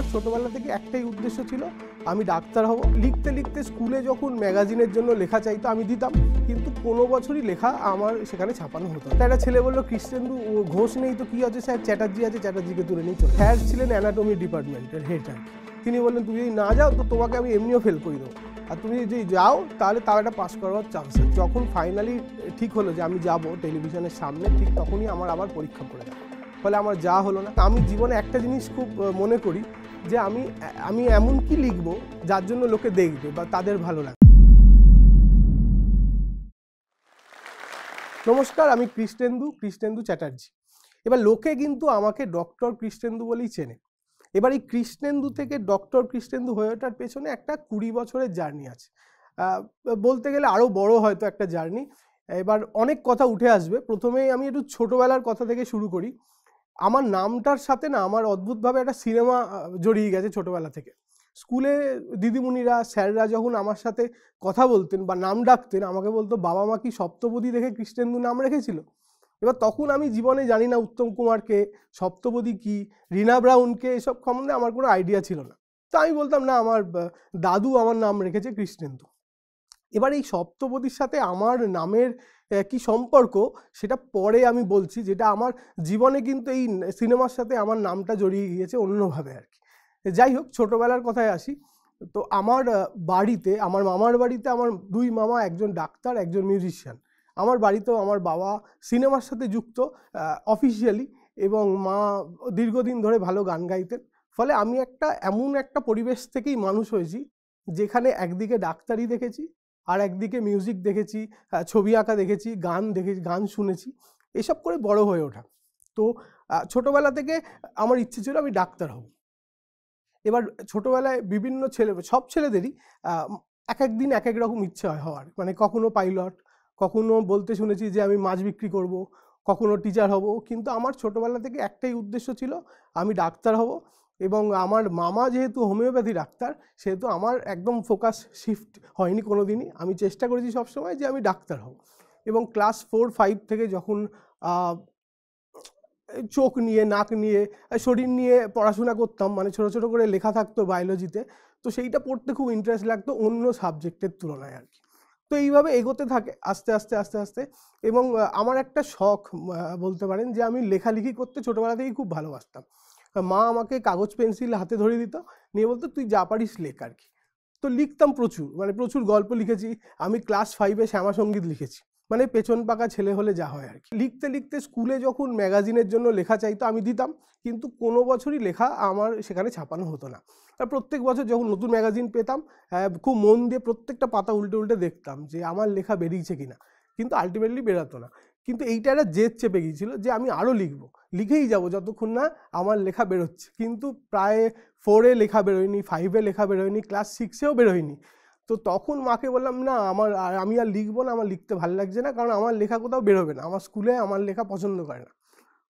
আমার ছোটবেলা থেকে একটাই উদ্দেশ্য ছিল আমি ডাক্তার হব লিখতে লিখতে স্কুলে যখন ম্যাগাজিনের জন্য লেখা চাইতো আমি দিতাম কিন্তু কোনো বছরই লেখা আমার সেখানে ছাপানো হতো তাই একটা ছেলে বললো কৃষ্ণেন্দু ঘোষ নেই তো কী আছে স্যার চ্যাটার্জি আছে চ্যাটার্জিকে তুলে নিচ্ছ স্যার ছিলেন অ্যানাটমি ডিপার্টমেন্টের হেড তিনি বললেন তুমি যদি না যাও তো তোমাকে আমি এমনিও ফেল করে দেবো আর তুমি যদি যাও তাহলে তার একটা পাস করার চান্স যখন ফাইনালি ঠিক হলো যে আমি যাব টেলিভিশনের সামনে ঠিক তখনই আমার আবার পরীক্ষা করে দেয় ফলে আমার যা হলো না আমি জীবনে একটা জিনিস খুব মনে করি যে আমি আমি এমন কি লিখব যার জন্য লোকে দেখবে বা তাদের ভালো লাগবে নমস্কার আমি কৃষ্ণেন্দু কৃষ্ণেন্দু চ্যাটার্জি এবার লোকে কিন্তু আমাকে ডক্টর কৃষ্ণেন্দু বলেই চেনে এবার এই কৃষ্ণেন্দু থেকে ডক্টর কৃষ্ণেন্দু হয়ে ওঠার পেছনে একটা কুড়ি বছরের জার্নি আছে বলতে গেলে আরও বড় হয়তো একটা জার্নি এবার অনেক কথা উঠে আসবে প্রথমেই আমি একটু ছোটোবেলার কথা থেকে শুরু করি আমার নামটার সাথে না আমার অদ্ভুতভাবে একটা সিনেমা জড়িয়ে গেছে ছোটোবেলা থেকে স্কুলে দিদিমণিরা স্যাররা যখন আমার সাথে কথা বলতেন বা নাম ডাকতেন আমাকে বলতো বাবা মা কি সপ্তপদী দেখে কৃষ্ণেন্দু নাম রেখেছিল এবার তখন আমি জীবনে জানি না উত্তম কুমারকে সপ্তপদী কি রিনা ব্রাউনকে এসব সম্বন্ধে আমার কোনো আইডিয়া ছিল না তো আমি বলতাম না আমার দাদু আমার নাম রেখেছে কৃষ্ণেন্দু এবার এই সপ্তপদীর সাথে আমার নামের কি সম্পর্ক সেটা পরে আমি বলছি যেটা আমার জীবনে কিন্তু এই সিনেমার সাথে আমার নামটা জড়িয়ে গিয়েছে অন্যভাবে আর কি যাই হোক ছোটোবেলার কথায় আসি তো আমার বাড়িতে আমার মামার বাড়িতে আমার দুই মামা একজন ডাক্তার একজন মিউজিশিয়ান আমার বাড়িতেও আমার বাবা সিনেমার সাথে যুক্ত অফিসিয়ালি এবং মা দীর্ঘদিন ধরে ভালো গান গাইতেন ফলে আমি একটা এমন একটা পরিবেশ থেকেই মানুষ হয়েছি যেখানে একদিকে ডাক্তারি দেখেছি আর একদিকে মিউজিক দেখেছি ছবি আঁকা দেখেছি গান দেখে গান শুনেছি এসব করে বড় হয়ে ওঠা তো ছোটোবেলা থেকে আমার ইচ্ছে ছিল আমি ডাক্তার হব এবার ছোটোবেলায় বিভিন্ন ছেলে সব ছেলেদেরই এক এক দিন এক এক রকম ইচ্ছে হয় হওয়ার মানে কখনো পাইলট কখনো বলতে শুনেছি যে আমি মাছ বিক্রি করব কখনো টিচার হব কিন্তু আমার ছোটোবেলা থেকে একটাই উদ্দেশ্য ছিল আমি ডাক্তার হব এবং আমার মামা যেহেতু হোমিওপ্যাথি ডাক্তার সেহেতু আমার একদম ফোকাস শিফট হয়নি কোনো দিনই আমি চেষ্টা করেছি সবসময় যে আমি ডাক্তার হব এবং ক্লাস ফোর ফাইভ থেকে যখন চোখ নিয়ে নাক নিয়ে শরীর নিয়ে পড়াশোনা করতাম মানে ছোটো ছোটো করে লেখা থাকতো বায়োলজিতে তো সেইটা পড়তে খুব ইন্টারেস্ট লাগতো অন্য সাবজেক্টের তুলনায় আর কি তো এইভাবে এগোতে থাকে আস্তে আস্তে আস্তে আস্তে এবং আমার একটা শখ বলতে পারেন যে আমি লেখালেখি করতে ছোটোবেলা থেকেই খুব ভালোবাসতাম মা আমাকে কাগজ পেন্সিল হাতে ধরে দিত নিয়ে বলতো তুই যা পারিস লেখ আর কি তো লিখতাম প্রচুর মানে প্রচুর গল্প লিখেছি আমি ক্লাস ফাইভে শ্যামাসঙ্গীত লিখেছি মানে পেছন পাকা ছেলে হলে যা হয় আর কি লিখতে লিখতে স্কুলে যখন ম্যাগাজিনের জন্য লেখা চাইতো আমি দিতাম কিন্তু কোনো বছরই লেখা আমার সেখানে ছাপানো হতো না প্রত্যেক বছর যখন নতুন ম্যাগাজিন পেতাম হ্যাঁ, খুব মন দিয়ে প্রত্যেকটা পাতা উল্টে উল্টে দেখতাম যে আমার লেখা বেরিয়েছে কিনা কিন্তু আলটিমেটলি বেরাতো না কিন্তু এইটা একটা জেদ চেপে গিয়েছিল যে আমি আরও লিখবো লিখেই যাব যতক্ষণ না আমার লেখা বেরোচ্ছে কিন্তু প্রায় ফোরে লেখা বেরোয়নি ফাইভে লেখা বেরোয়নি ক্লাস সিক্সেও বেরোয়নি তো তখন মাকে বললাম না আমার আমি আর লিখবো না আমার লিখতে ভালো লাগছে না কারণ আমার লেখা কোথাও বেরোবে না আমার স্কুলে আমার লেখা পছন্দ করে না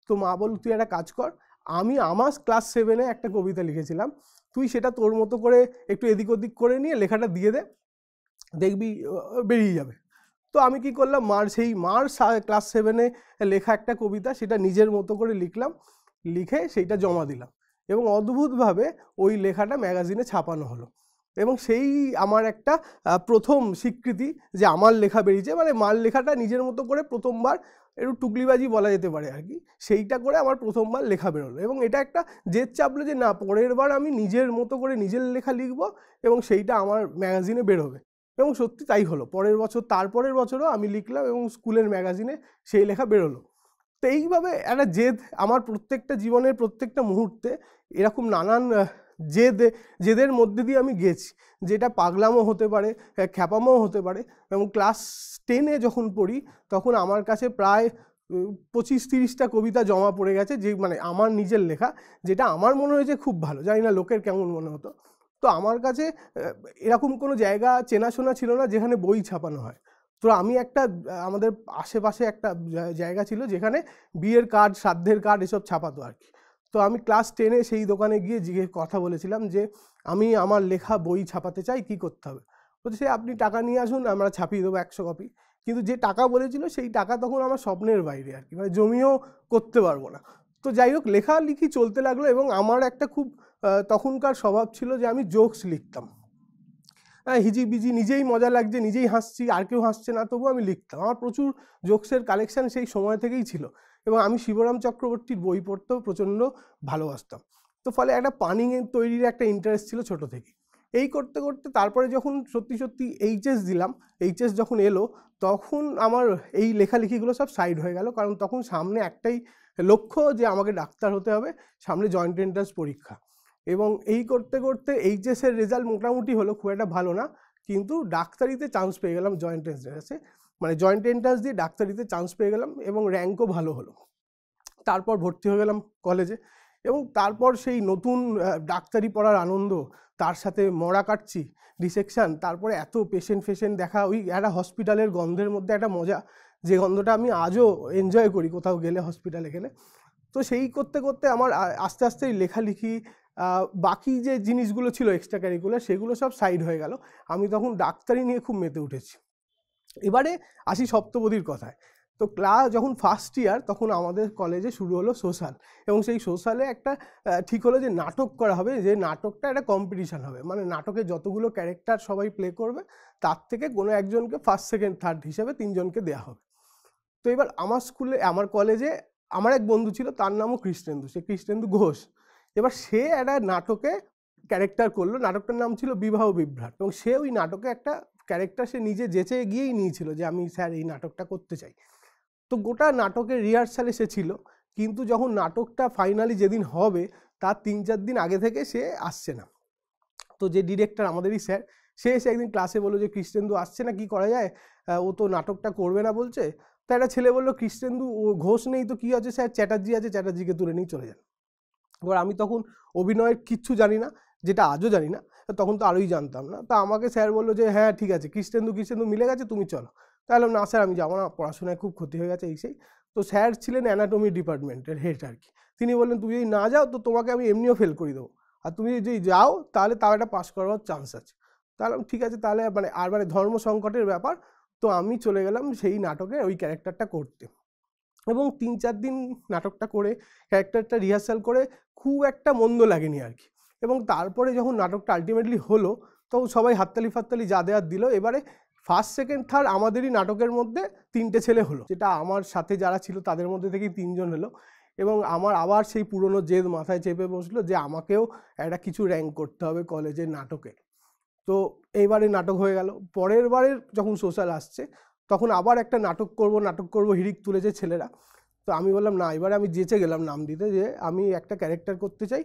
তো মা বল তুই একটা কাজ কর আমি আমার ক্লাস সেভেনে একটা কবিতা লিখেছিলাম তুই সেটা তোর মতো করে একটু এদিক ওদিক করে নিয়ে লেখাটা দিয়ে দে দেখবি বেরিয়ে যাবে তো আমি কি করলাম মার সেই মার ক্লাস সেভেনে লেখা একটা কবিতা সেটা নিজের মতো করে লিখলাম লিখে সেইটা জমা দিলাম এবং অদ্ভুতভাবে ওই লেখাটা ম্যাগাজিনে ছাপানো হলো এবং সেই আমার একটা প্রথম স্বীকৃতি যে আমার লেখা বেরিয়েছে মানে মার লেখাটা নিজের মতো করে প্রথমবার একটু টুকলিবাজি বলা যেতে পারে আর কি সেইটা করে আমার প্রথমবার লেখা বেরোলো এবং এটা একটা জেদ চাপলো যে না পরের বার আমি নিজের মতো করে নিজের লেখা লিখব এবং সেইটা আমার ম্যাগাজিনে বেরোবে এবং সত্যি তাই হলো পরের বছর তারপরের বছরও আমি লিখলাম এবং স্কুলের ম্যাগাজিনে সেই লেখা বেরোলো তো এইভাবে একটা জেদ আমার প্রত্যেকটা জীবনের প্রত্যেকটা মুহূর্তে এরকম নানান জেদ জেদের মধ্যে দিয়ে আমি গেছি যেটা পাগলামও হতে পারে হ্যাঁ, খ্যাপামও হতে পারে এবং ক্লাস টেনে যখন পড়ি তখন আমার কাছে প্রায় পঁচিশ তিরিশটা কবিতা জমা পড়ে গেছে যে মানে আমার নিজের লেখা যেটা আমার মনে হয়েছে খুব ভালো জানি না লোকের কেমন মনে হতো তো আমার কাছে এরকম কোনো জায়গা চেনাশোনা ছিল না যেখানে বই ছাপানো হয় তো আমি একটা আমাদের আশেপাশে একটা জায়গা ছিল যেখানে বিয়ের কার্ড শ্রাদ্ধের কার্ড এসব ছাপাতো আর কি তো আমি ক্লাস টেনে সেই দোকানে গিয়ে জিজ্ঞেস কথা বলেছিলাম যে আমি আমার লেখা বই ছাপাতে চাই কি করতে হবে বলছে সে আপনি টাকা নিয়ে আসুন আমরা ছাপিয়ে দেবো একশো কপি কিন্তু যে টাকা বলেছিল সেই টাকা তখন আমার স্বপ্নের বাইরে আর কি মানে জমিও করতে পারবো না তো যাই হোক লেখালেখি চলতে লাগলো এবং আমার একটা খুব তখনকার স্বভাব ছিল যে আমি জোকস লিখতাম হ্যাঁ হিজি বিজি নিজেই মজা লাগছে নিজেই হাসছি আর কেউ হাসছে না তবু আমি লিখতাম আমার প্রচুর জোকসের কালেকশান সেই সময় থেকেই ছিল এবং আমি শিবরাম চক্রবর্তীর বই পড়তেও প্রচণ্ড ভালোবাসতাম তো ফলে একটা পানিংয়ের তৈরির একটা ইন্টারেস্ট ছিল ছোট থেকে এই করতে করতে তারপরে যখন সত্যি সত্যি এইচএস দিলাম এইচএস যখন এলো তখন আমার এই লেখালেখিগুলো সব সাইড হয়ে গেল কারণ তখন সামনে একটাই লক্ষ্য যে আমাকে ডাক্তার হতে হবে সামনে জয়েন্ট এন্ট্রান্স পরীক্ষা এবং এই করতে করতে এইচএসের রেজাল্ট মোটামুটি হলো খুব একটা ভালো না কিন্তু ডাক্তারিতে চান্স পেয়ে গেলাম জয়েন্ট এন্ট্রান্সে মানে জয়েন্ট এন্ট্রান্স দিয়ে ডাক্তারিতে চান্স পেয়ে গেলাম এবং র্যাঙ্কও ভালো হলো তারপর ভর্তি হয়ে গেলাম কলেজে এবং তারপর সেই নতুন ডাক্তারি পড়ার আনন্দ তার সাথে মরা কাটছি ডিসেকশান তারপরে এত পেশেন্ট ফেশেন্ট দেখা ওই একটা হসপিটালের গন্ধের মধ্যে একটা মজা যে গন্ধটা আমি আজও এনজয় করি কোথাও গেলে হসপিটালে গেলে তো সেই করতে করতে আমার আস্তে আস্তে লেখালেখি বাকি যে জিনিসগুলো ছিল এক্সট্রা কারিকুলার সেগুলো সব সাইড হয়ে গেল আমি তখন ডাক্তারি নিয়ে খুব মেতে উঠেছি এবারে আসি সপ্তপদীর কথায় তো ক্লাস যখন ফার্স্ট ইয়ার তখন আমাদের কলেজে শুরু হলো সোশ্যাল এবং সেই সোশ্যালে একটা ঠিক হলো যে নাটক করা হবে যে নাটকটা একটা কম্পিটিশান হবে মানে নাটকে যতগুলো ক্যারেক্টার সবাই প্লে করবে তার থেকে কোনো একজনকে ফার্স্ট সেকেন্ড থার্ড হিসেবে তিনজনকে দেওয়া হবে তো এবার আমার স্কুলে আমার কলেজে আমার এক বন্ধু ছিল তার নামও কৃষ্ণেন্দু সে কৃষ্ণেন্দু ঘোষ এবার সে একটা নাটকে ক্যারেক্টার করলো নাটকটার নাম ছিল বিবাহ বিভ্রাট এবং সে ওই নাটকে একটা ক্যারেক্টার সে নিজে যেচে গিয়েই নিয়েছিল যে আমি স্যার এই নাটকটা করতে চাই তো গোটা নাটকের রিহার্সালে সে ছিল কিন্তু যখন নাটকটা ফাইনালি যেদিন হবে তার তিন চার দিন আগে থেকে সে আসছে না তো যে ডিরেক্টর আমাদেরই স্যার সে এসে একদিন ক্লাসে বললো যে কৃষ্ণেন্দু আসছে না কি করা যায় ও তো নাটকটা করবে না বলছে তো একটা ছেলে বললো কৃষ্ণেন্দু ও ঘোষ নেই তো কী আছে স্যার চ্যাটার্জি আছে চ্যাটার্জিকে তুলে নিয়ে চলে যান এবার আমি তখন অভিনয়ের কিচ্ছু জানি না যেটা আজও জানি না তখন তো আরোই জানতাম না তা আমাকে স্যার বললো যে হ্যাঁ ঠিক আছে কৃষ্ণেন্দু কৃষ্ণেন্দু মিলে গেছে তুমি চলো তাহলে না স্যার আমি যাবো না পড়াশোনায় খুব ক্ষতি হয়ে গেছে এই সেই তো স্যার ছিলেন অ্যানাটমি ডিপার্টমেন্টের হেড আর কি তিনি বললেন তুমি যদি না যাও তো তোমাকে আমি এমনিও ফেল করে দেবো আর তুমি যদি যাও তাহলে তাও একটা পাস করার চান্স আছে তাহলে ঠিক আছে তাহলে মানে আর মানে ধর্ম সংকটের ব্যাপার তো আমি চলে গেলাম সেই নাটকে ওই ক্যারেক্টারটা করতে এবং তিন চার দিন নাটকটা করে ক্যারেক্টারটা রিহার্সাল করে খুব একটা মন্দ লাগেনি আর কি এবং তারপরে যখন নাটকটা আলটিমেটলি হলো তখন সবাই হাততালি ফাততালি যা দেওয়ার দিল এবারে ফার্স্ট সেকেন্ড থার্ড আমাদেরই নাটকের মধ্যে তিনটে ছেলে হলো যেটা আমার সাথে যারা ছিল তাদের মধ্যে থেকেই তিনজন হলো এবং আমার আবার সেই পুরনো জেদ মাথায় চেপে বসলো যে আমাকেও একটা কিছু র্যাঙ্ক করতে হবে কলেজের নাটকে তো এইবারে নাটক হয়ে গেল পরের বারের যখন সোশ্যাল আসছে তখন আবার একটা নাটক করব নাটক করব হিরিক তুলেছে ছেলেরা তো আমি বললাম না এবারে আমি জেচে গেলাম নাম দিতে যে আমি একটা ক্যারেক্টার করতে চাই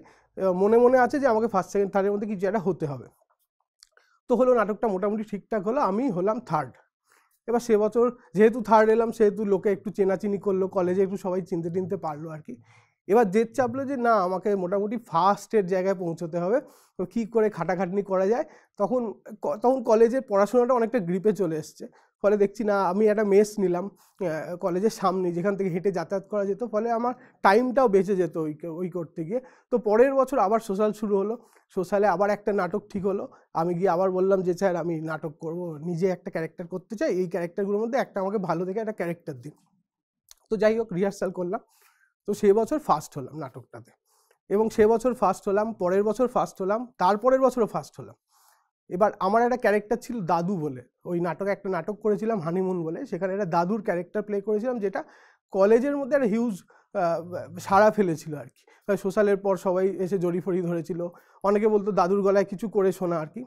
মনে মনে আছে যে আমাকে ফার্স্ট সেকেন্ড থার্ডের মধ্যে কিছু একটা হতে হবে তো হলো নাটকটা মোটামুটি ঠিকঠাক হলো আমি হলাম থার্ড এবার সে বছর যেহেতু থার্ড এলাম সেহেতু লোকে একটু চেনাচিনি করলো কলেজে একটু সবাই চিনতে টিনতে পারলো আর কি এবার জেদ চাপলো যে না আমাকে মোটামুটি ফার্স্টের জায়গায় পৌঁছতে হবে তো কী করে খাটাখাটনি করা যায় তখন তখন কলেজের পড়াশোনাটা অনেকটা গ্রিপে চলে এসছে ফলে দেখছি না আমি একটা মেস নিলাম কলেজের সামনে যেখান থেকে হেঁটে যাতায়াত করা যেত ফলে আমার টাইমটাও বেঁচে যেত ওই ওই করতে গিয়ে তো পরের বছর আবার সোশ্যাল শুরু হলো সোশ্যালে আবার একটা নাটক ঠিক হলো আমি গিয়ে আবার বললাম যে স্যার আমি নাটক করব নিজে একটা ক্যারেক্টার করতে চাই এই ক্যারেক্টারগুলোর মধ্যে একটা আমাকে ভালো দেখে একটা ক্যারেক্টার দিন তো যাই হোক রিহার্সাল করলাম তো সে বছর ফার্স্ট হলাম নাটকটাতে এবং সে বছর ফার্স্ট হলাম পরের বছর ফার্স্ট হলাম তারপরের বছরও ফার্স্ট হলাম এবার আমার একটা ক্যারেক্টার ছিল দাদু বলে ওই নাটক একটা নাটক করেছিলাম হানিমুন বলে সেখানে একটা দাদুর ক্যারেক্টার প্লে করেছিলাম যেটা কলেজের মধ্যে একটা হিউজ সাড়া ফেলেছিল আর কি সোশ্যালের পর সবাই এসে ফড়ি ধরেছিল অনেকে বলতো দাদুর গলায় কিছু করে শোনা আর কি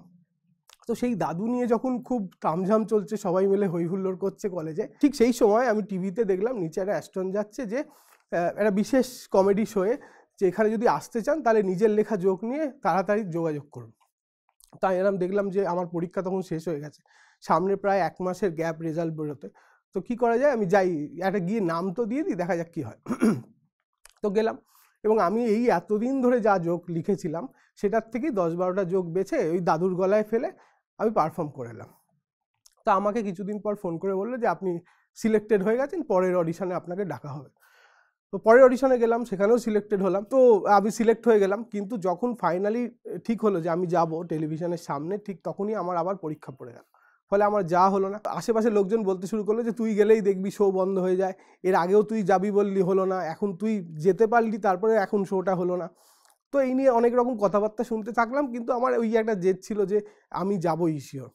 তো সেই দাদু নিয়ে যখন খুব তামঝাম চলছে সবাই মিলে হৈহুল্লোর করছে কলেজে ঠিক সেই সময় আমি টিভিতে দেখলাম নিচে একটা অ্যাস্টন যাচ্ছে যে একটা বিশেষ কমেডি শোয়ে যে এখানে যদি আসতে চান তাহলে নিজের লেখা যোগ নিয়ে তাড়াতাড়ি যোগাযোগ করুন তাই এরম দেখলাম যে আমার পরীক্ষা তখন শেষ হয়ে গেছে সামনে প্রায় এক মাসের গ্যাপ রেজাল্ট বেরোতে তো কি করা যায় আমি যাই একটা গিয়ে নাম তো দিয়ে দিই দেখা যাক কী হয় তো গেলাম এবং আমি এই এতদিন ধরে যা যোগ লিখেছিলাম সেটার থেকেই দশ বারোটা যোগ বেছে ওই দাদুর গলায় ফেলে আমি পারফর্ম করে এলাম তা আমাকে কিছুদিন পর ফোন করে বললো যে আপনি সিলেক্টেড হয়ে গেছেন পরের অডিশনে আপনাকে ডাকা হবে তো পরে অডিশনে গেলাম সেখানেও সিলেক্টেড হলাম তো আমি সিলেক্ট হয়ে গেলাম কিন্তু যখন ফাইনালি ঠিক হলো যে আমি যাব টেলিভিশনের সামনে ঠিক তখনই আমার আবার পরীক্ষা পড়ে গেল ফলে আমার যা হলো না আশেপাশে লোকজন বলতে শুরু করলো যে তুই গেলেই দেখবি শো বন্ধ হয়ে যায় এর আগেও তুই যাবি বললি হলো না এখন তুই যেতে পারলি তারপরে এখন শোটা হলো না তো এই নিয়ে অনেক রকম কথাবার্তা শুনতে থাকলাম কিন্তু আমার ওই একটা জেদ ছিল যে আমি যাবই শিওর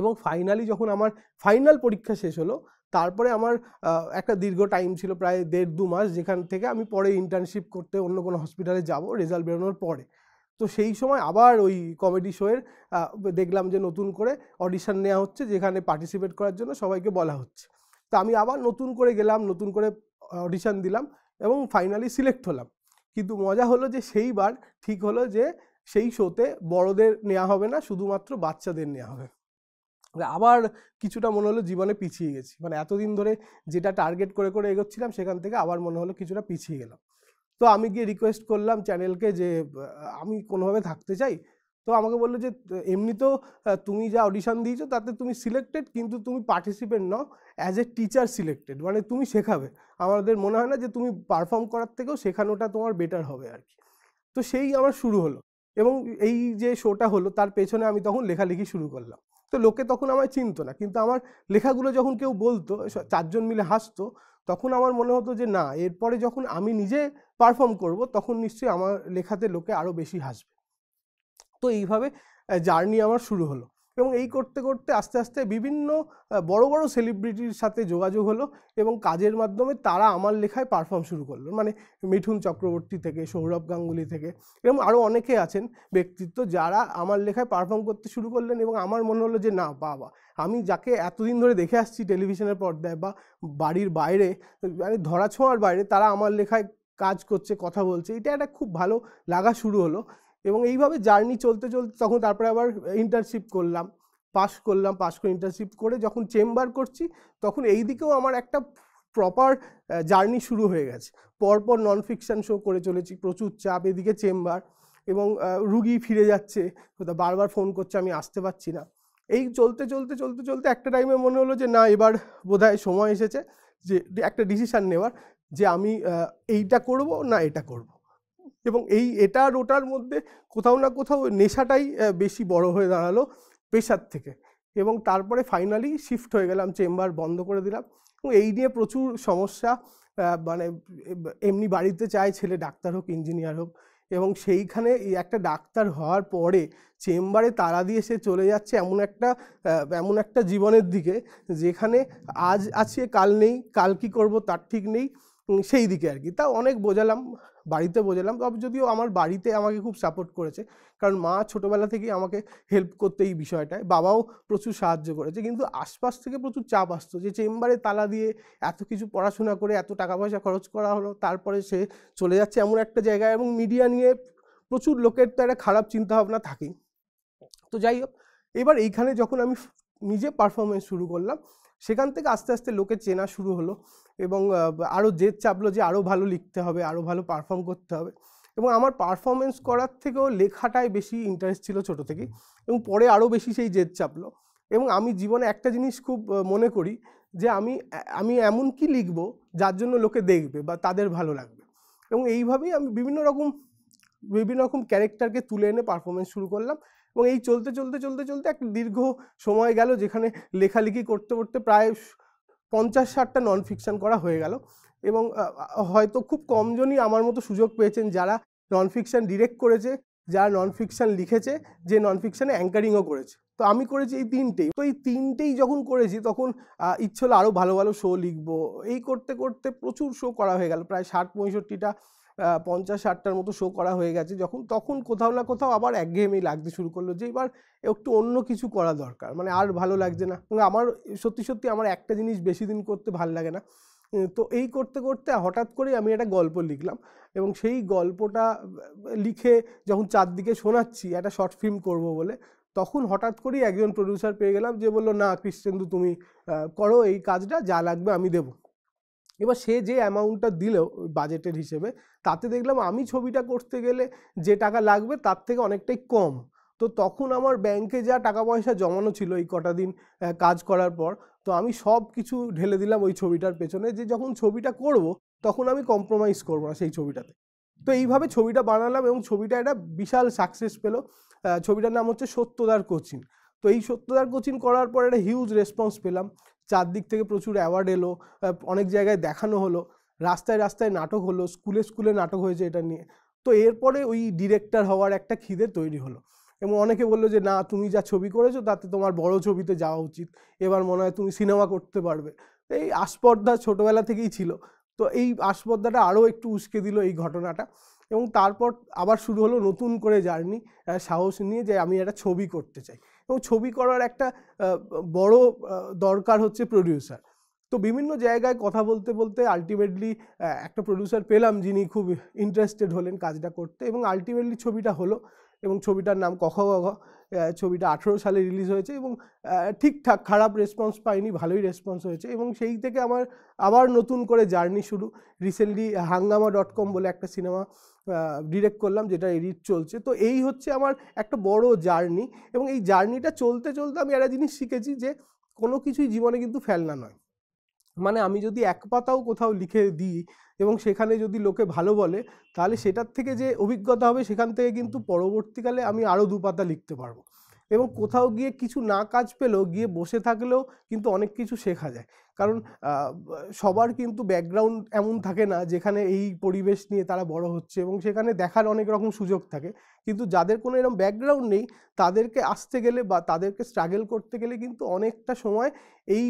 এবং ফাইনালি যখন আমার ফাইনাল পরীক্ষা শেষ হলো তারপরে আমার একটা দীর্ঘ টাইম ছিল প্রায় দেড় দু মাস যেখান থেকে আমি পরে ইন্টার্নশিপ করতে অন্য কোনো হসপিটালে যাব রেজাল্ট বেরোনোর পরে তো সেই সময় আবার ওই কমেডি শোয়ের দেখলাম যে নতুন করে অডিশন নেওয়া হচ্ছে যেখানে পার্টিসিপেট করার জন্য সবাইকে বলা হচ্ছে তো আমি আবার নতুন করে গেলাম নতুন করে অডিশন দিলাম এবং ফাইনালি সিলেক্ট হলাম কিন্তু মজা হলো যে সেইবার ঠিক হলো যে সেই শোতে বড়দের নেওয়া হবে না শুধুমাত্র বাচ্চাদের নেওয়া হবে মানে আবার কিছুটা মনে হলো জীবনে পিছিয়ে গেছি মানে এতদিন ধরে যেটা টার্গেট করে করে এগোচ্ছিলাম সেখান থেকে আবার মনে হলো কিছুটা পিছিয়ে গেলাম তো আমি গিয়ে রিকোয়েস্ট করলাম চ্যানেলকে যে আমি কোনোভাবে থাকতে চাই তো আমাকে বললো যে এমনি তো তুমি যা অডিশন দিয়েছো তাতে তুমি সিলেক্টেড কিন্তু তুমি পার্টিসিপেন্ট নও অ্যাজ এ টিচার সিলেক্টেড মানে তুমি শেখাবে আমাদের মনে হয় না যে তুমি পারফর্ম করার থেকেও শেখানোটা তোমার বেটার হবে আর কি তো সেই আমার শুরু হলো এবং এই যে শোটা হলো তার পেছনে আমি তখন লেখালেখি শুরু করলাম তো লোকে তখন আমায় চিনতো না কিন্তু আমার লেখাগুলো যখন কেউ বলতো চারজন মিলে হাসতো তখন আমার মনে হতো যে না এরপরে যখন আমি নিজে পারফর্ম করব তখন নিশ্চয়ই আমার লেখাতে লোকে আরও বেশি হাসবে তো এইভাবে জার্নি আমার শুরু হলো এবং এই করতে করতে আস্তে আস্তে বিভিন্ন বড় বড় সেলিব্রিটির সাথে যোগাযোগ হলো এবং কাজের মাধ্যমে তারা আমার লেখায় পারফর্ম শুরু করলো মানে মিঠুন চক্রবর্তী থেকে সৌরভ গাঙ্গুলি থেকে এরকম আরও অনেকে আছেন ব্যক্তিত্ব যারা আমার লেখায় পারফর্ম করতে শুরু করলেন এবং আমার মনে হলো যে না বাবা আমি যাকে এতদিন ধরে দেখে আসছি টেলিভিশনের পর্দায় বা বাড়ির বাইরে মানে ধরাছোঁয়ার বাইরে তারা আমার লেখায় কাজ করছে কথা বলছে এটা একটা খুব ভালো লাগা শুরু হলো এবং এইভাবে জার্নি চলতে চলতে তখন তারপরে আবার ইন্টার্নশিপ করলাম পাস করলাম পাস করে ইন্টার্নশিপ করে যখন চেম্বার করছি তখন এই দিকেও আমার একটা প্রপার জার্নি শুরু হয়ে গেছে পরপর নন ফিকশান শো করে চলেছি প্রচুর চাপ এদিকে চেম্বার এবং রুগী ফিরে যাচ্ছে কোথাও বারবার ফোন করছে আমি আসতে পারছি না এই চলতে চলতে চলতে চলতে একটা টাইমে মনে হলো যে না এবার বোধহয় সময় এসেছে যে একটা ডিসিশান নেওয়ার যে আমি এইটা করব না এটা করব এবং এই এটা ওটার মধ্যে কোথাও না কোথাও নেশাটাই বেশি বড় হয়ে দাঁড়ালো পেশার থেকে এবং তারপরে ফাইনালি শিফট হয়ে গেলাম চেম্বার বন্ধ করে দিলাম এবং এই নিয়ে প্রচুর সমস্যা মানে এমনি বাড়িতে চায় ছেলে ডাক্তার হোক ইঞ্জিনিয়ার হোক এবং সেইখানে একটা ডাক্তার হওয়ার পরে চেম্বারে তারা দিয়ে সে চলে যাচ্ছে এমন একটা এমন একটা জীবনের দিকে যেখানে আজ আছে কাল নেই কাল কী করবো তার ঠিক নেই সেই দিকে আর কি তা অনেক বোঝালাম বাড়িতে বোঝালাম তবে যদিও আমার বাড়িতে আমাকে খুব সাপোর্ট করেছে কারণ মা ছোটোবেলা থেকেই আমাকে হেল্প করতে এই বিষয়টায় বাবাও প্রচুর সাহায্য করেছে কিন্তু আশপাশ থেকে প্রচুর চাপ আসতো যে চেম্বারে তালা দিয়ে এত কিছু পড়াশোনা করে এত টাকা পয়সা খরচ করা হলো তারপরে সে চলে যাচ্ছে এমন একটা জায়গায় এবং মিডিয়া নিয়ে প্রচুর লোকের তো একটা খারাপ চিন্তাভাবনা থাকেই তো যাই হোক এবার এইখানে যখন আমি নিজে পারফরমেন্স শুরু করলাম সেখান থেকে আস্তে আস্তে লোকে চেনা শুরু হলো এবং আরও জেদ চাপলো যে আরও ভালো লিখতে হবে আরও ভালো পারফর্ম করতে হবে এবং আমার পারফরমেন্স করার থেকেও লেখাটাই বেশি ইন্টারেস্ট ছিল ছোটো থেকেই এবং পরে আরও বেশি সেই জেদ চাপলো এবং আমি জীবনে একটা জিনিস খুব মনে করি যে আমি আমি এমন কি লিখব যার জন্য লোকে দেখবে বা তাদের ভালো লাগবে এবং এইভাবেই আমি বিভিন্ন রকম বিভিন্ন রকম ক্যারেক্টারকে তুলে এনে পারফরমেন্স শুরু করলাম এবং এই চলতে চলতে চলতে চলতে একটা দীর্ঘ সময় গেল যেখানে লেখালেখি করতে করতে প্রায় পঞ্চাশ ষাটটা নন ফিকশান করা হয়ে গেল এবং হয়তো খুব কমজনই আমার মতো সুযোগ পেয়েছেন যারা নন ফিকশান ডিরেক্ট করেছে যারা নন ফিকশান লিখেছে যে নন ফিকশানে অ্যাঙ্কারিংও করেছে তো আমি করেছি এই তিনটেই তো এই তিনটেই যখন করেছি তখন ইচ্ছে হলো আরও ভালো ভালো শো লিখবো এই করতে করতে প্রচুর শো করা হয়ে গেল প্রায় ষাট পঁয়ষট্টিটা পঞ্চাশ ষাটটার মতো শো করা হয়ে গেছে যখন তখন কোথাও না কোথাও আবার একঘেয়েমি লাগতে শুরু করলো যে এবার একটু অন্য কিছু করা দরকার মানে আর ভালো লাগছে না মানে আমার সত্যি সত্যি আমার একটা জিনিস বেশি দিন করতে ভাল লাগে না তো এই করতে করতে হঠাৎ করে আমি একটা গল্প লিখলাম এবং সেই গল্পটা লিখে যখন চারদিকে শোনাচ্ছি একটা শর্ট ফিল্ম করব বলে তখন হঠাৎ করেই একজন প্রডিউসার পেয়ে গেলাম যে বললো না কৃষ্ণেন্দু তুমি করো এই কাজটা যা লাগবে আমি দেবো এবার সে যে অ্যামাউন্টটা দিল বাজেটের হিসেবে তাতে দেখলাম আমি ছবিটা করতে গেলে যে টাকা লাগবে তার থেকে অনেকটাই কম তো তখন আমার ব্যাংকে যা টাকা পয়সা জমানো ছিল এই কটা দিন কাজ করার পর তো আমি সব কিছু ঢেলে দিলাম ওই ছবিটার পেছনে যে যখন ছবিটা করব তখন আমি কম্প্রোমাইজ করবো না সেই ছবিটাতে তো এইভাবে ছবিটা বানালাম এবং ছবিটা একটা বিশাল সাকসেস পেলো ছবিটার নাম হচ্ছে সত্যদার কোচিন তো এই সত্যতার কোচিং করার পর একটা হিউজ রেসপন্স পেলাম চারদিক থেকে প্রচুর অ্যাওয়ার্ড এলো অনেক জায়গায় দেখানো হলো রাস্তায় রাস্তায় নাটক হলো স্কুলে স্কুলে নাটক হয়েছে এটা নিয়ে তো এরপরে ওই ডিরেক্টর হওয়ার একটা খিদে তৈরি হলো এবং অনেকে বললো যে না তুমি যা ছবি করেছো তাতে তোমার বড় ছবিতে যাওয়া উচিত এবার মনে হয় তুমি সিনেমা করতে পারবে এই আস্পর্ধা ছোটোবেলা থেকেই ছিল তো এই আস্পর্ধাটা আরও একটু উস্কে দিল এই ঘটনাটা এবং তারপর আবার শুরু হলো নতুন করে জার্নি সাহস নিয়ে যে আমি একটা ছবি করতে চাই এবং ছবি করার একটা বড় দরকার হচ্ছে প্রডিউসার তো বিভিন্ন জায়গায় কথা বলতে বলতে আলটিমেটলি একটা প্রডিউসার পেলাম যিনি খুব ইন্টারেস্টেড হলেন কাজটা করতে এবং আলটিমেটলি ছবিটা হলো এবং ছবিটার নাম কখ কখ ছবিটা আঠেরো সালে রিলিজ হয়েছে এবং ঠিকঠাক খারাপ রেসপন্স পাইনি ভালোই রেসপন্স হয়েছে এবং সেই থেকে আমার আবার নতুন করে জার্নি শুরু রিসেন্টলি হাঙ্গামা ডট কম বলে একটা সিনেমা ডিরেক্ট করলাম যেটা এডিট চলছে তো এই হচ্ছে আমার একটা বড় জার্নি এবং এই জার্নিটা চলতে চলতে আমি একটা জিনিস শিখেছি যে কোনো কিছুই জীবনে কিন্তু ফেলনা নয় মানে আমি যদি এক পাতাও কোথাও লিখে দিই এবং সেখানে যদি লোকে ভালো বলে তাহলে সেটার থেকে যে অভিজ্ঞতা হবে সেখান থেকে কিন্তু পরবর্তীকালে আমি আরও দু পাতা লিখতে পারবো এবং কোথাও গিয়ে কিছু না কাজ পেলেও গিয়ে বসে থাকলেও কিন্তু অনেক কিছু শেখা যায় কারণ সবার কিন্তু ব্যাকগ্রাউন্ড এমন থাকে না যেখানে এই পরিবেশ নিয়ে তারা বড় হচ্ছে এবং সেখানে দেখার অনেক রকম সুযোগ থাকে কিন্তু যাদের কোনো এরকম ব্যাকগ্রাউন্ড নেই তাদেরকে আসতে গেলে বা তাদেরকে স্ট্রাগল করতে গেলে কিন্তু অনেকটা সময় এই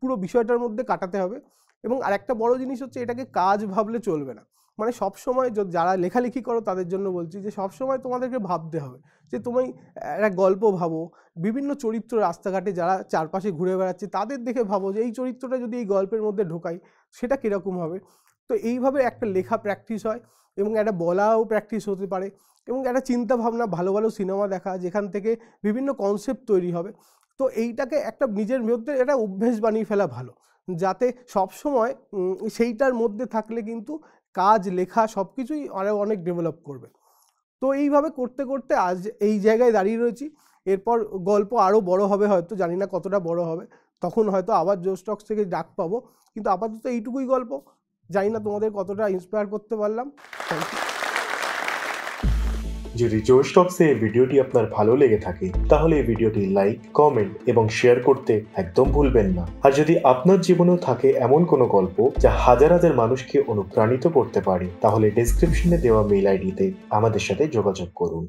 পুরো বিষয়টার মধ্যে কাটাতে হবে এবং আরেকটা বড় জিনিস হচ্ছে এটাকে কাজ ভাবলে চলবে না মানে সব সময় যারা লেখালেখি করো তাদের জন্য বলছি যে সব সময় তোমাদেরকে ভাবতে হবে যে তুমি একটা গল্প ভাবো বিভিন্ন চরিত্র রাস্তাঘাটে যারা চারপাশে ঘুরে বেড়াচ্ছে তাদের দেখে ভাবো যে এই চরিত্রটা যদি এই গল্পের মধ্যে ঢোকাই সেটা কীরকম হবে তো এইভাবে একটা লেখা প্র্যাকটিস হয় এবং একটা বলাও প্র্যাকটিস হতে পারে এবং একটা চিন্তা ভাবনা ভালো ভালো সিনেমা দেখা যেখান থেকে বিভিন্ন কনসেপ্ট তৈরি হবে তো এইটাকে একটা নিজের মধ্যে একটা অভ্যেস বানিয়ে ফেলা ভালো যাতে সব সময় সেইটার মধ্যে থাকলে কিন্তু কাজ লেখা সব কিছুই আরও অনেক ডেভেলপ করবে তো এইভাবে করতে করতে আজ এই জায়গায় দাঁড়িয়ে রয়েছি এরপর গল্প আরও বড় হবে হয়তো জানি না কতটা বড় হবে তখন হয়তো আবার জোস্টক্স থেকে ডাক পাবো কিন্তু আপাতত এইটুকুই গল্প জানি না তোমাদের কতটা ইন্সপায়ার করতে পারলাম থ্যাংক ইউ যদি জোশ টক্সে এই ভিডিওটি আপনার ভালো লেগে থাকে তাহলে এই ভিডিওটি লাইক কমেন্ট এবং শেয়ার করতে একদম ভুলবেন না আর যদি আপনার জীবনেও থাকে এমন কোনো গল্প যা হাজার হাজার মানুষকে অনুপ্রাণিত করতে পারে তাহলে ডিসক্রিপশনে দেওয়া মেল আইডিতে আমাদের সাথে যোগাযোগ করুন